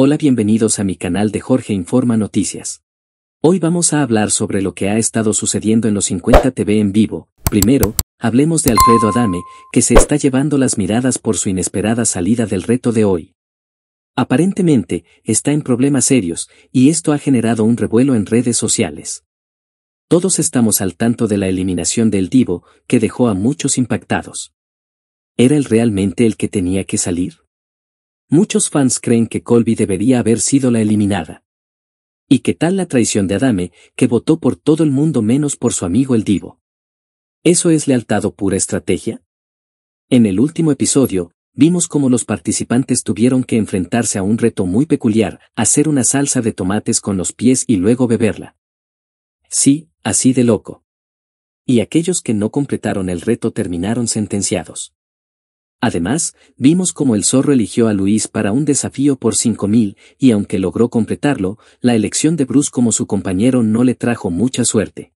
Hola bienvenidos a mi canal de Jorge Informa Noticias. Hoy vamos a hablar sobre lo que ha estado sucediendo en los 50 TV en vivo. Primero, hablemos de Alfredo Adame, que se está llevando las miradas por su inesperada salida del reto de hoy. Aparentemente, está en problemas serios, y esto ha generado un revuelo en redes sociales. Todos estamos al tanto de la eliminación del divo, que dejó a muchos impactados. ¿Era él realmente el que tenía que salir? muchos fans creen que Colby debería haber sido la eliminada. ¿Y qué tal la traición de Adame, que votó por todo el mundo menos por su amigo el divo? ¿Eso es lealtad o pura estrategia? En el último episodio, vimos cómo los participantes tuvieron que enfrentarse a un reto muy peculiar, hacer una salsa de tomates con los pies y luego beberla. Sí, así de loco. Y aquellos que no completaron el reto terminaron sentenciados. Además, vimos cómo el zorro eligió a Luis para un desafío por 5.000, y aunque logró completarlo, la elección de Bruce como su compañero no le trajo mucha suerte.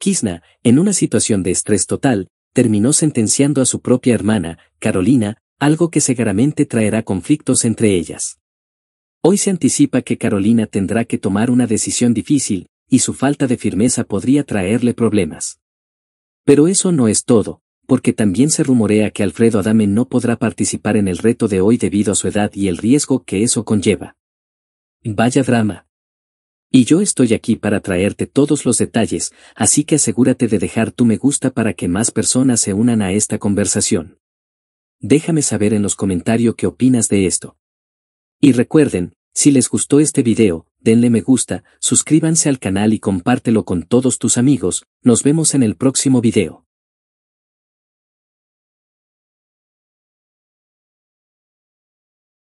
Kisna, en una situación de estrés total, terminó sentenciando a su propia hermana, Carolina, algo que seguramente traerá conflictos entre ellas. Hoy se anticipa que Carolina tendrá que tomar una decisión difícil, y su falta de firmeza podría traerle problemas. Pero eso no es todo, porque también se rumorea que Alfredo Adame no podrá participar en el reto de hoy debido a su edad y el riesgo que eso conlleva. Vaya drama. Y yo estoy aquí para traerte todos los detalles, así que asegúrate de dejar tu me gusta para que más personas se unan a esta conversación. Déjame saber en los comentarios qué opinas de esto. Y recuerden, si les gustó este video, denle me gusta, suscríbanse al canal y compártelo con todos tus amigos, nos vemos en el próximo video.